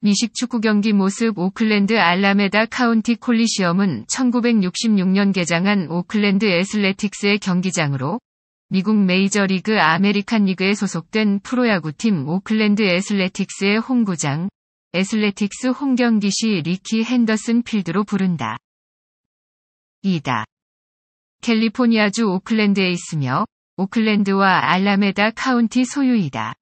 미식 축구 경기 모습 오클랜드 알라메다 카운티 콜리시엄은 1966년 개장한 오클랜드 애슬레틱스의 경기장으로 미국 메이저리그 아메리칸 리그에 소속된 프로야구팀 오클랜드 애슬레틱스의 홈구장 애슬레틱스 홈경기 시 리키 핸더슨 필드로 부른다. 이다. 캘리포니아주 오클랜드에 있으며 오클랜드와 알라메다 카운티 소유이다.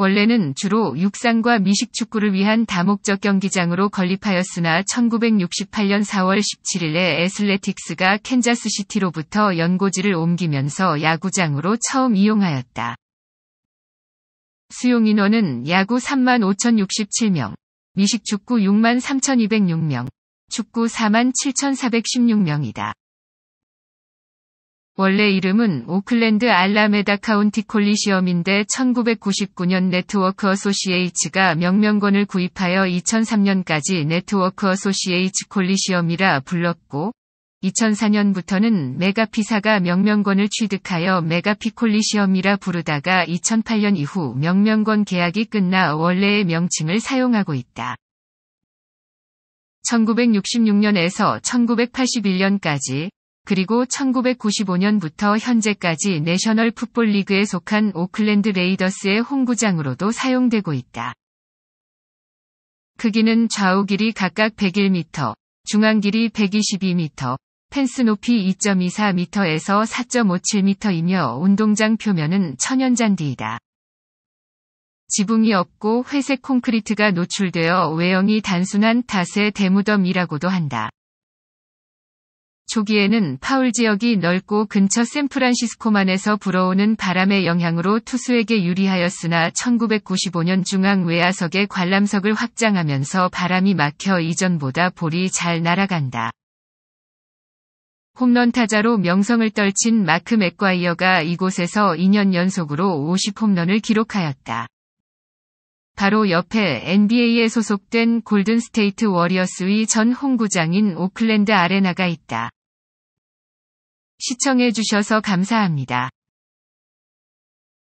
원래는 주로 육상과 미식축구를 위한 다목적 경기장으로 건립하였으나 1968년 4월 17일에 애슬레틱스가 캔자스시티로부터 연고지를 옮기면서 야구장으로 처음 이용하였다. 수용 인원은 야구 35,067명, 미식축구 63,206명, 축구 47,416명이다. 원래 이름은 오클랜드 알라메다 카운티 콜리시엄인데 1999년 네트워크 어소시에이츠가 명명권을 구입하여 2003년까지 네트워크 어소시에이츠 콜리시엄이라 불렀고 2004년부터는 메가피사가 명명권을 취득하여 메가피 콜리시엄이라 부르다가 2008년 이후 명명권 계약이 끝나 원래의 명칭을 사용하고 있다. 1966년에서 1981년까지 그리고 1995년부터 현재까지 내셔널 풋볼리그에 속한 오클랜드 레이더스의 홈구장으로도 사용되고 있다. 크기는 좌우 길이 각각 101m, 중앙 길이 122m, 펜스 높이 2.24m에서 4.57m이며 운동장 표면은 천연잔디이다. 지붕이 없고 회색 콘크리트가 노출되어 외형이 단순한 탓의 대무덤이라고도 한다. 초기에는 파울 지역이 넓고 근처 샌프란시스코만에서 불어오는 바람의 영향으로 투수에게 유리하였으나 1995년 중앙 외야석의 관람석을 확장하면서 바람이 막혀 이전보다 볼이 잘 날아간다. 홈런 타자로 명성을 떨친 마크 맥과이어가 이곳에서 2년 연속으로 50홈런을 기록하였다. 바로 옆에 NBA에 소속된 골든 스테이트 워리어스의 전 홈구장인 오클랜드 아레나가 있다. 시청해주셔서 감사합니다.